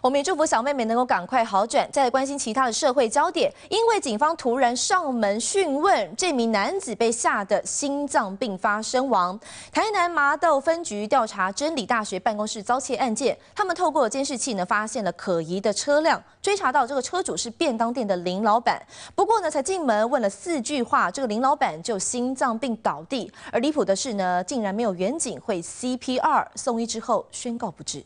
我们也祝福小妹妹能够赶快好转。再来关心其他的社会焦点，因为警方突然上门讯问，这名男子被吓得心脏病发身亡。台南麻豆分局调查真理大学办公室遭窃案件，他们透过监视器呢发现了可疑的车辆，追查到这个车主是便当店的林老板。不过呢，才进门问了四句话，这个林老板就心脏病倒地。而离谱的是呢，竟然没有远景会 CPR 送医之后宣告不治。